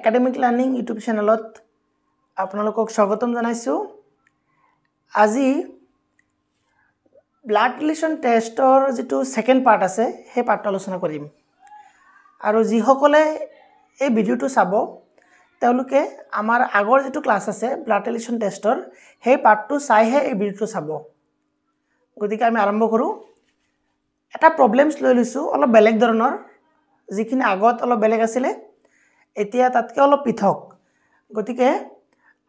Academic learning YouTube চেনেলত আপোনালোকক স্বাগতম জনাইছোঁ আজি ব্লাড ৰিলেশ্যন টেষ্টৰ যিটো ছেকেণ্ড পাৰ্ট আছে সেই পাৰ্টটো আলোচনা কৰিম আৰু যিসকলে এই ভিডিঅ'টো চাব তেওঁলোকে আমাৰ আগৰ যিটো ক্লাছ আছে ব্লাড ৰিলেশ্যন টেষ্টৰ সেই পাৰ্টটো চাইহে এই ভিডিঅ'টো চাব গতিকে আমি আৰম্ভ কৰোঁ এটা প্ৰব্লেমছ লৈ লৈছোঁ অলপ বেলেগ ধৰণৰ যিখিনি আগত অলপ বেলেগ আছিলে এতিয়া তাতকৈ অলপ পৃথক গতিকে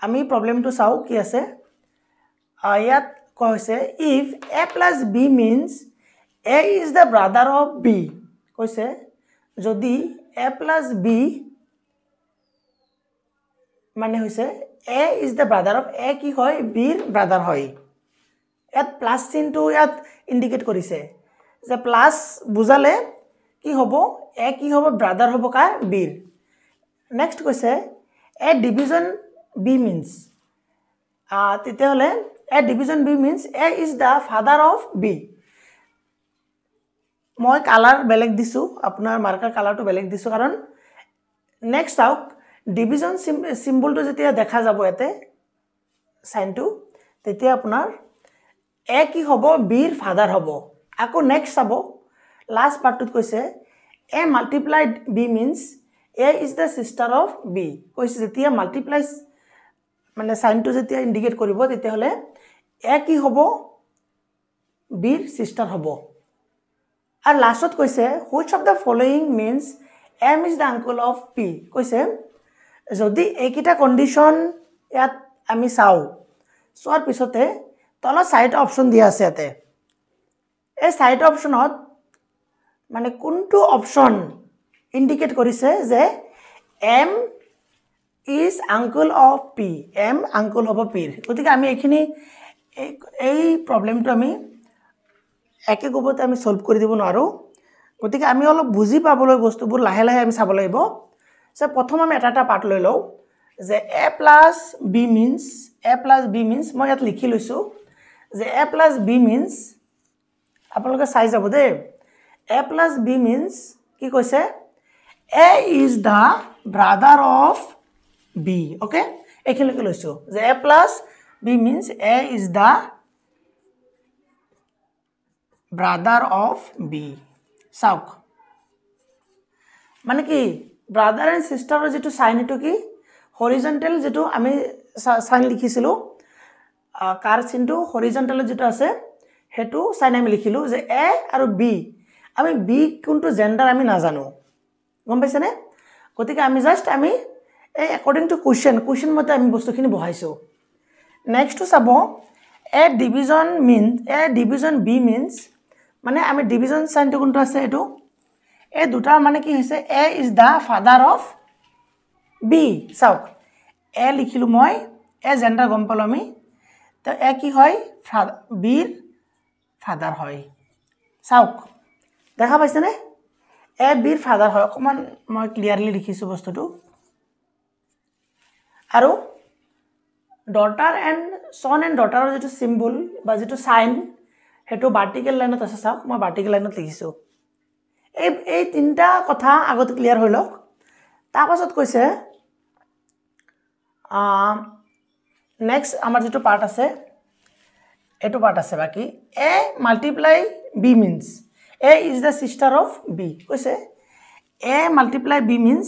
আমি প্ৰব্লেমটো চাওঁ কি আছে ইয়াত কোৱা হৈছে if A plus B means A is the brother of B কৈছে যদি এ প্লাছ বি মানে হৈছে A is the brother of A কি হয় বিৰ ব্ৰাদাৰ হয় ইয়াত প্লাছ চিনটো ইয়াত ইণ্ডিকেট কৰিছে যে প্লাছ বুজালে কি হ'ব এ কি হ'ব ব্ৰাদাৰ হ'ব কাৰ বিৰ নেক্সট কৈছে এ ডিভিজন বি মিনছ তেতিয়াহ'লে A division B means A is the father of B মই কালাৰ বেলেগ দিছোঁ আপোনাৰ মাৰ্কাৰ কালাৰটো বেলেগ দিছোঁ কাৰণ নেক্সট চাওক ডিভিজন চিম চিম্বলটো যেতিয়া দেখা যাব ইয়াতে চাইনটো তেতিয়া আপোনাৰ এ কি হ'ব বিৰ ফাদাৰ হ'ব আকৌ নেক্সট চাব লাষ্ট পাৰ্টটোত কৈছে A multiplied B means A is the sister of B কৈছে যেতিয়া মাল্টিপ্লাইজ মানে চাইনটো যেতিয়া ইণ্ডিকেট কৰিব তেতিয়াহ'লে এ কি হ'ব বিৰ চিষ্টাৰ হ'ব আৰু লাষ্টত কৈছে which of the following means M is the uncle of P কৈছে যদি এইকেইটা কণ্ডিশ্যন ইয়াত আমি চাওঁ চোৱাৰ পিছতে তলত চাৰিটা অপশ্যন দিয়া আছে ইয়াতে এই চাৰিটা অপশ্যনত মানে কোনটো অপশ্যন ইণ্ডিকেট কৰিছে যে M is uncle of P M uncle of পিৰ গতিকে আমি এইখিনি এই প্ৰব্লেমটো আমি একে গোবতে আমি চল্ভ কৰি দিব নোৱাৰোঁ গতিকে আমি অলপ বুজি পাবলৈ বস্তুবোৰ লাহে লাহে আমি চাব লাগিব চ' প্ৰথম আমি এটা এটা পাৰ্ট লৈ লওঁ যে A plus B means A plus B means মই ইয়াত লিখি লৈছোঁ যে এ প্লাছ বি মিনছ আপোনালোকে চাই যাব দেই এ প্লাছ বি মিনছ কি কৈছে A is the brother of B. Okay? A can look at this. A plus B means A is the brother of B. Sauk. মানে কি ব্ৰাদাৰ এণ্ড ছিষ্টাৰৰ যিটো sign এইটো কি হৰিজেণ্টেল যিটো আমি চাইন লিখিছিলোঁ কাৰ চিনটো হৰিজেণ্টেলত যিটো আছে সেইটো চাইন আমি লিখিলোঁ যে এ আৰু বি আমি বি কোনটো জেণ্ডাৰ আমি নাজানো গম পাইছেনে গতিকে আমি জাষ্ট আমি এই একৰ্ডিং টু কুৱেশ্যন কুৱেশ্যন মতে আমি বস্তুখিনি বহাইছোঁ নেক্সটটো চাব A division means A division B means মানে আমি ডিভিজন চাইনটো কোনটো আছে এইটো এই দুটাৰ মানে কি হৈছে A is the father of B চাওক এ লিখিলোঁ মই এ জেণ্ডাৰ গম পালোঁ আমি তো এ কি হয় ফাদ বিৰ ফাদাৰ হয় চাওক দেখা পাইছেনে এ বিৰ ফাদাৰ হয় অকণমান মই ক্লিয়াৰলি লিখিছোঁ বস্তুটো আৰু ডটাৰ এণ্ড চন এণ্ড ডটাৰৰ যিটো চিম্বল বা যিটো চাইন সেইটো বাৰ্টিকেল লাইনত আছে চাওক মই বাৰ্টিকেল লাইনত লিখিছোঁ এই এই তিনিটা কথা আগতে ক্লিয়াৰ হৈ লওক তাৰপাছত কৈছে নেক্সট আমাৰ যিটো পাৰ্ট আছে এইটো পাৰ্ট আছে বাকী A multiply B means A is the sister of B কৈছে A multiply B means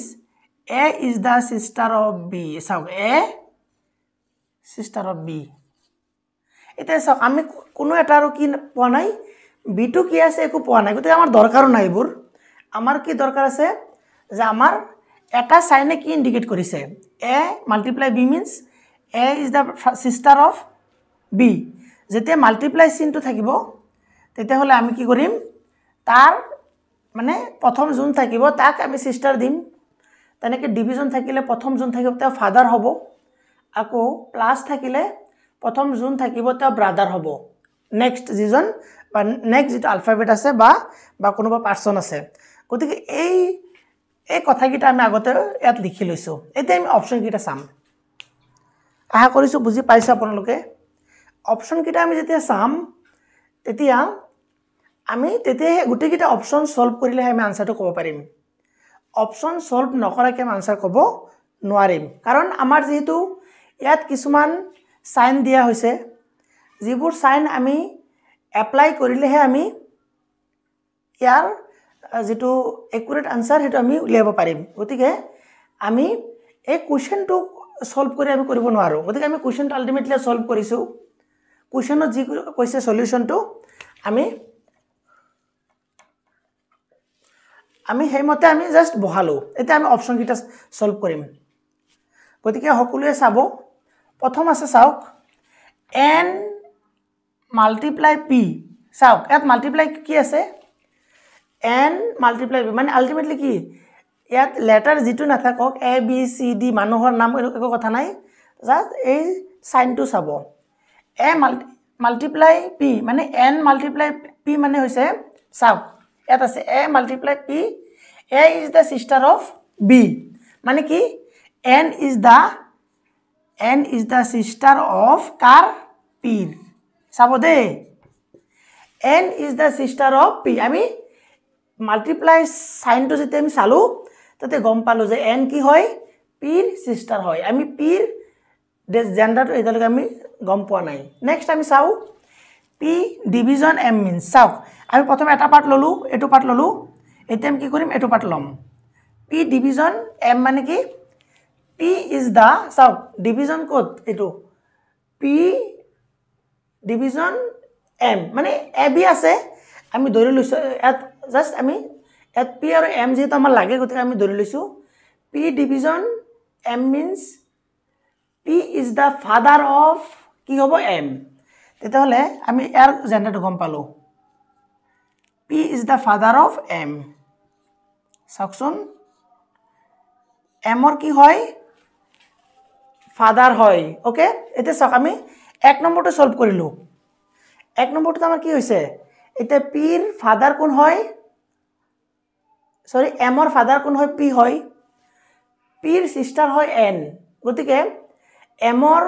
A is the sister of B চাওক এ চিষ্টাৰ অফ বি এতিয়া চাওক আমি কোনো এটা আৰু কি পোৱা নাই বিটো কি আছে একো পোৱা নাই গতিকে আমাৰ দৰকাৰো নাই এইবোৰ আমাৰ কি দৰকাৰ আছে যে আমাৰ এটা চাইনে কি ইণ্ডিকেট কৰিছে A multiply B means A is the sister of B যেতিয়া মাল্টিপ্লাই চিনটো থাকিব তেতিয়াহ'লে আমি কি কৰিম তাৰ মানে প্ৰথম যোন থাকিব তাক আমি চিষ্টাৰ দিম তেনেকৈ ডিভিজন থাকিলে প্ৰথম যোন থাকিব তেওঁ ফাদাৰ হ'ব আকৌ প্লাছ থাকিলে প্ৰথম যোন থাকিব তেওঁ ব্ৰাদাৰ হ'ব নেক্সট যিজন বা নেক্সট যিটো আলফাবেট আছে বা বা কোনোবা পাৰ্চন আছে গতিকে এই এই কথাকেইটা আমি আগতে ইয়াত লিখি লৈছোঁ এতিয়া আমি অপশ্যনকেইটা চাম আশা কৰিছোঁ বুজি পাইছোঁ আপোনালোকে অপশ্যনকেইটা আমি যেতিয়া চাম তেতিয়া আমি তেতিয়াহে গোটেইকেইটা অপশ্যন ছল্ভ কৰিলেহে আমি আনচাৰটো ক'ব পাৰিম অপশ্যন ছল্ভ নকৰাকৈ আমি আনচাৰ ক'ব নোৱাৰিম কাৰণ আমাৰ যিহেতু ইয়াত কিছুমান চাইন দিয়া হৈছে যিবোৰ চাইন আমি এপ্লাই কৰিলেহে আমি ইয়াৰ যিটো একুৰেট আনচাৰ সেইটো আমি উলিয়াব পাৰিম গতিকে আমি এই কুৱেশ্যনটো ছল্ভ কৰি আমি কৰিব নোৱাৰোঁ গতিকে আমি কুৱেশ্যনটো আল্টিমেটলি ছল্ভ কৰিছোঁ কুৱেশ্যনত যি কৈছে চলিউশ্যনটো আমি আমি সেইমতে আমি জাষ্ট বহালোঁ এতিয়া আমি অপশ্যনকেইটা চল্ভ কৰিম গতিকে সকলোৱে চাব প্ৰথম আছে চাওক এন মাল্টিপ্লাই পি চাওক ইয়াত মাল্টিপ্লাই কি আছে এন মাল্টিপ্লাই পি মানে আল্টিমেটলি কি ইয়াত লেটাৰ যিটো নাথাকক এ বি চি ডি মানুহৰ নাম এনেকুৱা একো কথা নাই জাষ্ট এই চাইনটো চাব এ মাল্টি মাল্টিপ্লাই পি মানে এন মাল্টিপ্লাই পি মানে হৈছে চাওক ইয়াত আছে A multiply P A is the sister of B মানে কি N is the N is the sister of কাৰ পিৰ চাব দেই N is the sister of P আমি মাল্টিপ্লাই চাইনটো যেতিয়া আমি চালোঁ তাতে গম পালোঁ যে এন কি হয় পিৰ ছিষ্টাৰ হয় আমি পিৰ জেণ্ডাৰটো এতিয়ালৈকে আমি গম পোৱা নাই নেক্সট আমি চাওঁ পি ডিভিজন এম মিনছ চাওক আমি প্ৰথমে এটা পাৰ্ট ল'লোঁ এইটো পাৰ্ট ল'লোঁ এতিয়া আমি কি কৰিম এইটো পাৰ্ট ল'ম পি ডিভিজন এম মানে কি পি ইজ দ্য চাওক ডিভিজন ক'ত এইটো পি ডিভিজন এম মানে এ বি আছে আমি ধৰি লৈছোঁ ইয়াত জাষ্ট আমি ইয়াত পি আৰু এম যিহেতু আমাৰ লাগে গতিকে আমি ধৰি লৈছোঁ P division M means P is the father of কি হ'ব এম তেতিয়াহ'লে আমি ইয়াৰ জেণ্ডাৰটো গম পালোঁ P is the father of M চাওকচোন এমৰ কি হয় ফাদাৰ হয় অ'কে এতিয়া চাওক আমি এক নম্বৰটো চল্ভ কৰিলোঁ এক নম্বৰটোত আমাৰ কি হৈছে এতিয়া পিৰ ফাদাৰ কোন হয় চৰি এমৰ ফাদাৰ কোন হয় পি হয় পিৰ ছিষ্টাৰ হয় এন গতিকে এমৰ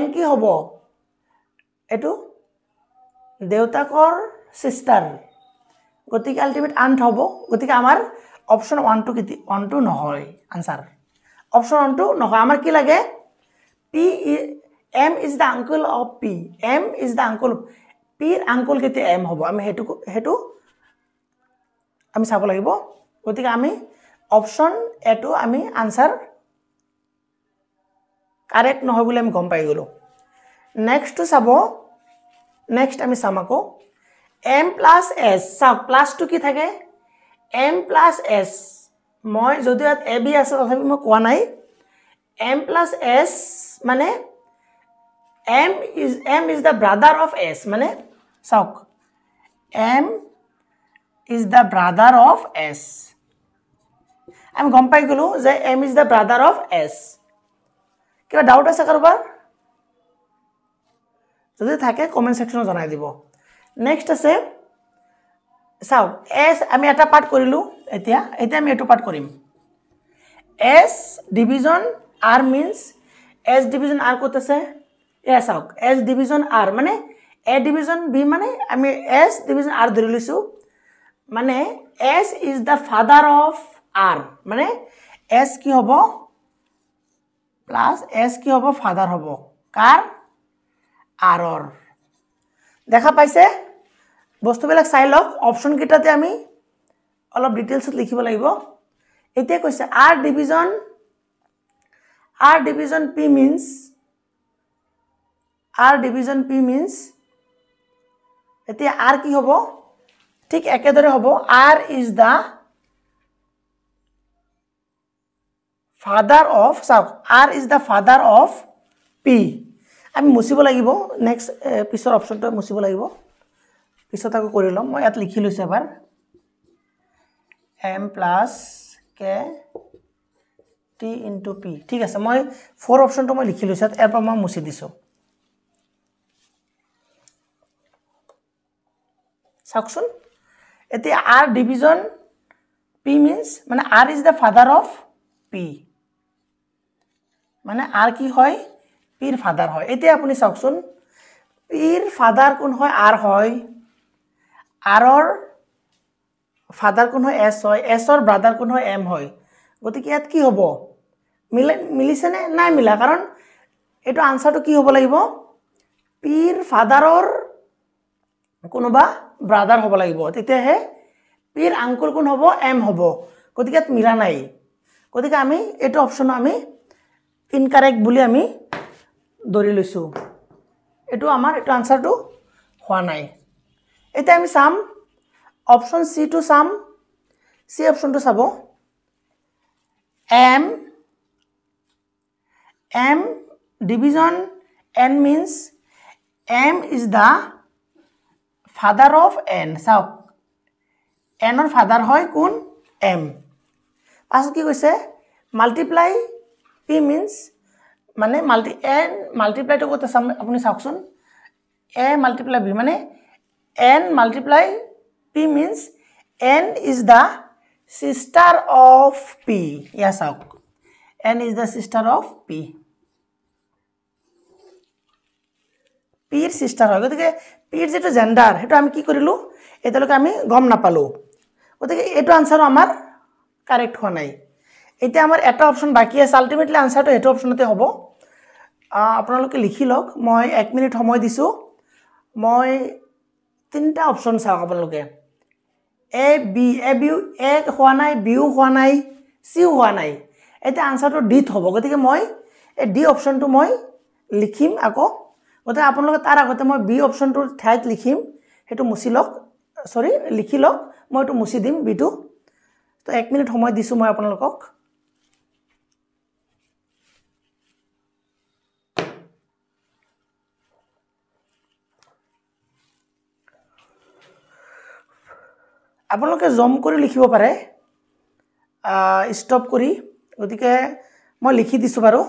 এন কি হ'ব এইটো দেউতাকৰ ছিষ্টাৰ গতিকে আল্টিমেট আণ্ট হ'ব গতিকে আমাৰ অপশ্যন ওৱানটো কেতি ওৱানটো নহয় আনচাৰ অপশ্যন ওৱানটো নহয় আমাৰ কি লাগে P E M is the uncle of P M is the uncle পিৰ আংকুল কেতিয়া এম হ'ব আমি সেইটো সেইটো আমি চাব লাগিব গতিকে আমি অপশ্যন এটো আমি আনচাৰ কাৰেক্ট নহয় বুলি আমি গম পাই গ'লোঁ नेक्स्ट सब नेक्स्ट आम चम आक एम प्लास एस चाक प्लास टू कि थे एम प्लास एस मैं जो इतना ए वि तथा मैं क्या ना एम प्लास एस मानने M is M is the brother of S मानने चाक M is the brother of S आम गम पाई गलो M is the brother of S क्या डाउट आसे कारोबार যদি থাকে কমেণ্ট ছেকশ্যনত জনাই দিব নেক্সট আছে চাওক এছ আমি এটা পাৰ্ট কৰিলোঁ এতিয়া এতিয়া আমি এইটো পাৰ্ট কৰিম S division R means S division R ক'ত আছে এয়া চাওক এছ ডিভিজন আৰ মানে এ ডিভিজন বি মানে আমি এছ ডিভিজন আৰ ধৰি লৈছোঁ মানে S is the father of R মানে এছ কি হ'ব প্লাছ এছ কি হ'ব ফাদাৰ হ'ব কাৰ আঁৰৰ দেখা পাইছে বস্তুবিলাক চাই লওক অপশ্যনকেইটাতে আমি অলপ ডিটেইলছত লিখিব লাগিব এতিয়া কৈছে R division R division P means R division P means এতিয়া আৰ কি হ'ব ঠিক একেদৰে হ'ব R is the father of চাওক R is the father of P আমি মচিব লাগিব নেক্সট পিছৰ অপশ্যনটো মচিব লাগিব পিছত আকৌ কৰি ল'ম মই ইয়াত লিখি লৈছোঁ এবাৰ M plus K T into P ঠিক আছে মই ফ'ৰ অপশ্যনটো মই লিখি লৈছোঁ ইয়াৰ পৰা মই মুচি দিছোঁ চাওকচোন এতিয়া আৰ ডিভিজন পি মিনছ মানে R is the father of P মানে আৰ কি হয় পীৰ ফাদাৰ হয় এতিয়া আপুনি চাওকচোন পীৰ ফাদাৰ কোন হয় আৰ হয় আৰৰ ফাদাৰ কোন হয় এছ হয় এছৰ ব্ৰাদাৰ কোন হয় এম হয় গতিকে ইয়াত কি হ'ব মিলে মিলিছেনে নাই মিলা কাৰণ এইটো আনচাৰটো কি হ'ব লাগিব পীৰ ফাদাৰৰ কোনোবা ব্ৰাদাৰ হ'ব লাগিব তেতিয়াহে পীৰ আংকুল কোন হ'ব এম হ'ব গতিকে ইয়াত মিলা নাই গতিকে আমি এইটো অপশ্যন আমি ইনকাৰেক্ট বুলি আমি ধৰি লৈছোঁ এইটো আমাৰ এইটো আনচাৰটো হোৱা নাই এতিয়া আমি চাম অপশ্যন টু চাম চি অপশ্যনটো চাব M M division N means M is the father of N চাওক এনৰ ফাদাৰ হয় কোন এম পাছত কি কৈছে মাল্টিপ্লাই পি মিনছ মানে মাল্টি এন মাল্টিপ্লাইটো ক'ত কৈ আপুনি চাওকচোন এ মাল্টিপ্লাই বি মানে N multiply P means N is the sister of P ইয়া চাওক N is the sister of P পিৰ ছিষ্টাৰ হয় গতিকে পিৰ যিটো জেণ্ডাৰ সেইটো আমি কি কৰিলোঁ এতিয়ালৈকে আমি গম নাপালোঁ গতিকে এইটো আনচাৰো আমাৰ কাৰেক্ট হোৱা নাই এতিয়া আমাৰ এটা অপশ্যন বাকী আছে আল্টিমেটলি আনচাৰটো সেইটো অপশ্যনতে হ'ব আপোনালোকে লিখি লওক মই এক মিনিট সময় দিছোঁ মই তিনিটা অপশ্যন চাওক আপোনালোকে এ বি এ বিও এ হোৱা নাই বিও হোৱা নাই চিও হোৱা নাই এতিয়া আনচাৰটো ডিত হ'ব গতিকে মই এই ডি অপশ্যনটো মই লিখিম আকৌ গতিকে আপোনালোকে তাৰ আগতে মই বি অপশ্যনটোৰ ঠাইত লিখিম সেইটো মুচি লওক চৰি লিখি লওক মই এইটো মুচি দিম বিটো তো এক মিনিট সময় দিছোঁ মই আপোনালোকক আপোনালোকে জম কৰি লিখিব পাৰে ষ্টপ কৰি গতিকে মই লিখি দিছোঁ বাৰু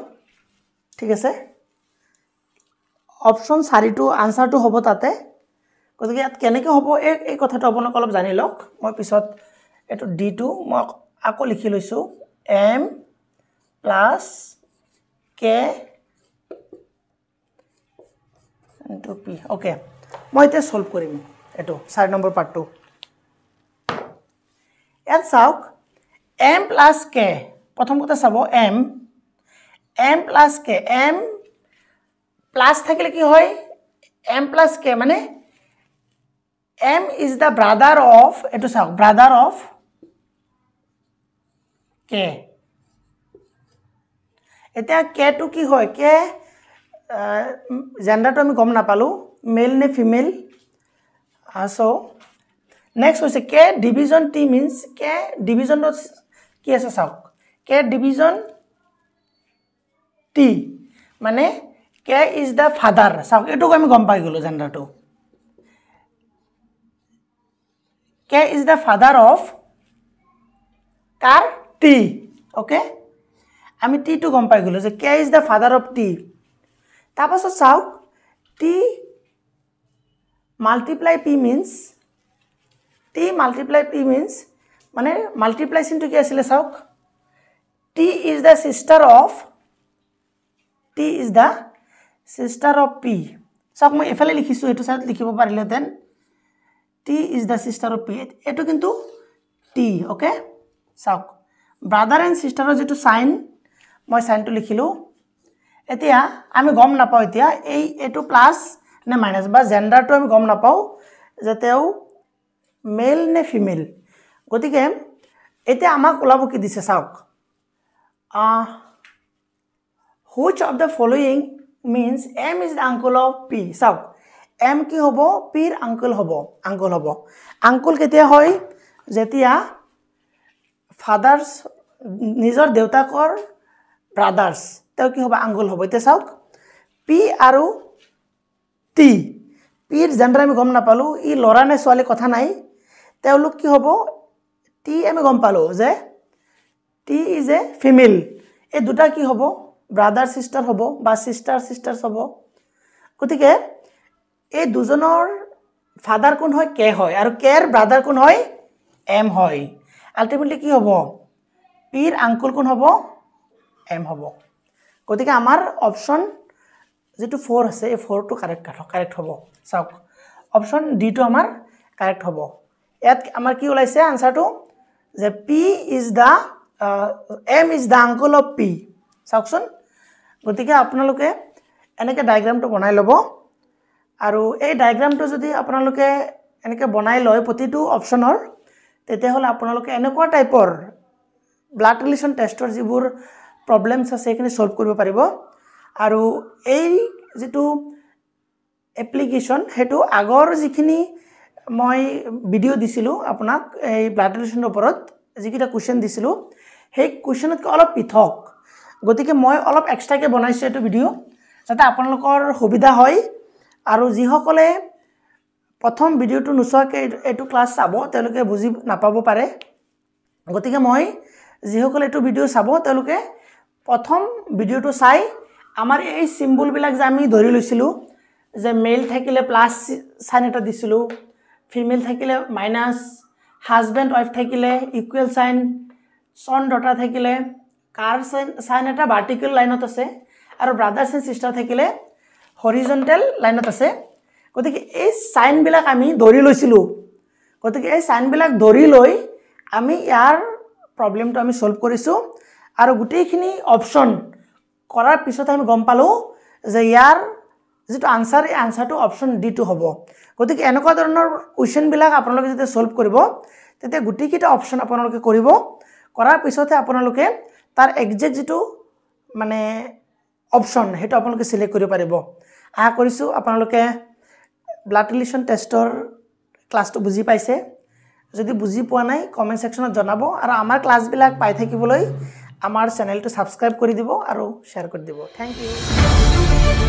ঠিক আছে অপশ্যন চাৰিটো আনচাৰটো হ'ব তাতে গতিকে ইয়াত কেনেকৈ হ'ব এই এই কথাটো আপোনালোকে অলপ জানি লওক মই পিছত এইটো ডিটো মই আকৌ লিখি লৈছোঁ M plus K two P okay মই এতিয়া ছল্ভ কৰিম এইটো চাৰি নম্বৰ পাৰ্টটো ইয়াত চাওক এম প্লাছ কে প্ৰথম কথা চাব M M plus K M plus থাকিলে কি হয় এম প্লাছ কে মানে M is the brother of এইটো চাওক ব্ৰাদাৰ অফ কে এতিয়া কেটো কি হয় কে জেণ্ডাৰটো আমি গম নাপালোঁ মেল নে ফিমেল চ' নেক্সট হৈছে K division T means K ডিভিজনত কি আছে চাওক কে ডিভিজন টি মানে কে ইজ দ্য ফাদাৰ চাওক এইটোক আমি গম পাই গ'লোঁ জেণ্ডাৰটো who is the father of কাৰ টি অ'কে আমি টিটো গম পাই গ'লোঁ যে who is the father of T তাৰপাছত চাওক T multiply P means T multiply P means মানে মাল্টিপ্লাই চিনটো কি আছিলে চাওক T is the sister of T is the sister of P চাওক মই এইফালে লিখিছোঁ এইটো চাইড লিখিব পাৰিলেহেঁতেন T is the sister of P এইটো কিন্তু টি অ'কে চাওক ব্ৰাদাৰ এণ্ড চিষ্টাৰৰ যিটো চাইন মই চাইনটো লিখিলোঁ এতিয়া আমি গম নাপাওঁ এতিয়া এই এইটো প্লাছ নে মাইনাছ বা জেণ্ডাৰটো আমি গম নাপাওঁ যে তেওঁ মেল নে ফিমেল গতিকে এতিয়া আমাক ওলাব কি দিছে চাওক which of the following means M is the uncle of P চাওক এম কি হ'ব পিৰ আংকুল হ'ব আংকুল হ'ব আংকুল কেতিয়া হয় যেতিয়া ফাদাৰ্ছ নিজৰ দেউতাকৰ ব্ৰাদাৰ্ছ তেওঁ কি হ'ব আংকুল হ'ব এতিয়া চাওক পি আৰু টি পিৰ জেণ্ডাৰ আমি গম নাপালোঁ ই ল'ৰা নে ছোৱালী কথা নাই তেওঁলোক কি হ'ব টি আমি গম পালোঁ যে টি ইজ এ ফিমেল এই দুটা কি হ'ব ব্ৰাদাৰ ছিষ্টাৰ হ'ব বা ছিষ্টাৰ ছিষ্টাৰ্ছ হ'ব গতিকে এই দুজনৰ ফাদাৰ কোন হয় কে হয় আৰু কেৰ ব্ৰাদাৰ কোন হয় এম হয় আল্টিমেটলি কি হ'ব পিৰ আংকুল কোন হ'ব এম হ'ব গতিকে আমাৰ অপশ্যন যিটো ফ'ৰ আছে এই ফ'ৰটো কাৰেক্ট কাৰেক্ট হ'ব চাওক অপশ্যন ডিটো আমাৰ কাৰেক্ট হ'ব ইয়াত আমাৰ কি ওলাইছে আনচাৰটো যে P is the M is the uncle of P চাওকচোন গতিকে আপোনালোকে এনেকৈ ডায়েগ্ৰামটো বনাই ল'ব আৰু এই ডায়েগ্ৰামটো যদি আপোনালোকে এনেকৈ বনাই লয় প্ৰতিটো অপশ্যনৰ তেতিয়াহ'লে আপোনালোকে এনেকুৱা টাইপৰ ব্লাড ৰিলেশ্যন টেষ্টৰ যিবোৰ প্ৰব্লেমছ আছে সেইখিনি চল্ভ কৰিব পাৰিব আৰু এই যিটো এপ্লিকেশ্যন সেইটো আগৰ যিখিনি মই ভিডিঅ' দিছিলোঁ আপোনাক এই ব্লাড ডনেশ্যনৰ ওপৰত যিকেইটা কুৱেশ্যন দিছিলোঁ সেই কুৱেশ্যনতকৈ অলপ পৃথক গতিকে মই অলপ এক্সট্ৰাকৈ বনাইছোঁ এইটো ভিডিঅ' যাতে আপোনালোকৰ সুবিধা হয় আৰু যিসকলে প্ৰথম ভিডিঅ'টো নোচোৱাকৈ এইটো ক্লাছ চাব তেওঁলোকে বুজি নাপাব পাৰে গতিকে মই যিসকলে এইটো ভিডিঅ' চাব তেওঁলোকে প্ৰথম ভিডিঅ'টো চাই আমাৰ এই চিম্বুলবিলাক যে আমি ধৰি লৈছিলোঁ যে মেইল থাকিলে প্লাছ চাইন এটা দিছিলোঁ ফিমেল থাকিলে মাইনাছ হাজবেণ্ড ৱাইফ থাকিলে ইকুৱেল চাইন চন দটা থাকিলে কাৰ চাইন চাইন এটা ভাৰ্টিকেল লাইনত আছে আৰু ব্ৰাদাৰ্ছ এণ্ড ছিষ্টাৰ থাকিলে হৰিজেণ্টেল লাইনত আছে গতিকে এই চাইনবিলাক আমি ধৰি লৈছিলোঁ গতিকে এই চাইনবিলাক ধৰি লৈ আমি ইয়াৰ প্ৰব্লেমটো আমি ছল্ভ কৰিছোঁ আৰু গোটেইখিনি অপশ্যন কৰাৰ পিছত আমি গম পালোঁ যে ইয়াৰ যিটো আনচাৰ এই আনচাৰটো অপশ্যন ডিটো হ'ব গতিকে এনেকুৱা ধৰণৰ কুৱেশ্যনবিলাক আপোনালোকে যেতিয়া ছল্ভ কৰিব তেতিয়া গোটেইকেইটা অপশ্যন আপোনালোকে কৰিব কৰাৰ পিছতহে আপোনালোকে তাৰ একজেক্ট যিটো মানে অপশ্যন সেইটো আপোনালোকে চিলেক্ট কৰিব পাৰিব আশা কৰিছোঁ আপোনালোকে ব্লাড ৰিলেশ্যন টেষ্টৰ ক্লাছটো বুজি পাইছে যদি বুজি পোৱা নাই কমেণ্ট ছেকশ্যনত জনাব আৰু আমাৰ ক্লাছবিলাক পাই থাকিবলৈ আমাৰ চেনেলটো ছাবস্ক্ৰাইব কৰি দিব আৰু শ্বেয়াৰ কৰি দিব থেংক ইউ